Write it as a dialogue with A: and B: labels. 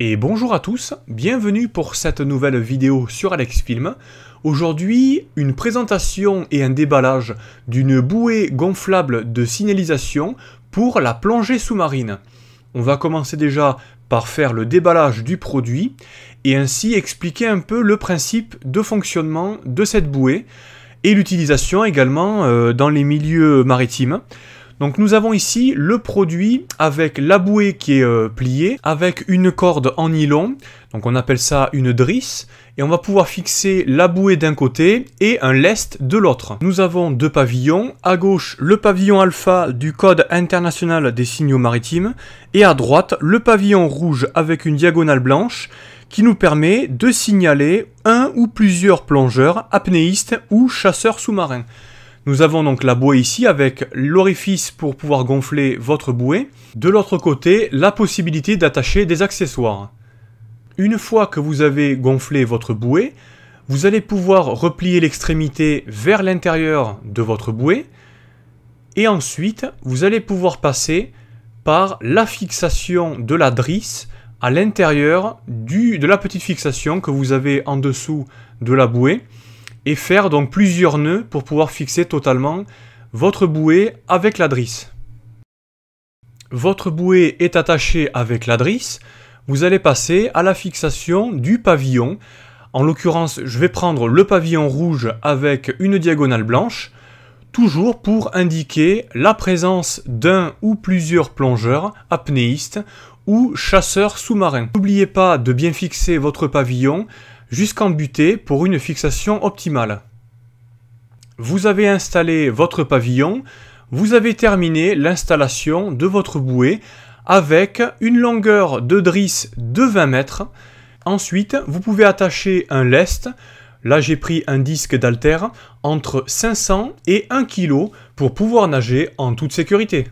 A: Et bonjour à tous, bienvenue pour cette nouvelle vidéo sur AlexFilm. Aujourd'hui, une présentation et un déballage d'une bouée gonflable de signalisation pour la plongée sous-marine. On va commencer déjà par faire le déballage du produit et ainsi expliquer un peu le principe de fonctionnement de cette bouée et l'utilisation également euh, dans les milieux maritimes. Donc nous avons ici le produit avec la bouée qui est euh, pliée, avec une corde en nylon, donc on appelle ça une drisse, et on va pouvoir fixer la bouée d'un côté et un lest de l'autre. Nous avons deux pavillons, à gauche le pavillon alpha du code international des signaux maritimes, et à droite le pavillon rouge avec une diagonale blanche, qui nous permet de signaler un ou plusieurs plongeurs, apnéistes ou chasseurs sous-marins. Nous avons donc la bouée ici avec l'orifice pour pouvoir gonfler votre bouée. De l'autre côté, la possibilité d'attacher des accessoires. Une fois que vous avez gonflé votre bouée, vous allez pouvoir replier l'extrémité vers l'intérieur de votre bouée. Et ensuite, vous allez pouvoir passer par la fixation de la drisse à l'intérieur de la petite fixation que vous avez en dessous de la bouée et faire donc plusieurs nœuds pour pouvoir fixer totalement votre bouée avec la drisse. Votre bouée est attachée avec la drisse, vous allez passer à la fixation du pavillon. En l'occurrence, je vais prendre le pavillon rouge avec une diagonale blanche, toujours pour indiquer la présence d'un ou plusieurs plongeurs, apnéistes ou chasseurs sous-marins. N'oubliez pas de bien fixer votre pavillon jusqu'en butée pour une fixation optimale. Vous avez installé votre pavillon, vous avez terminé l'installation de votre bouée avec une longueur de drisse de 20 mètres. Ensuite, vous pouvez attacher un lest. Là, j'ai pris un disque d'alter entre 500 et 1 kg pour pouvoir nager en toute sécurité.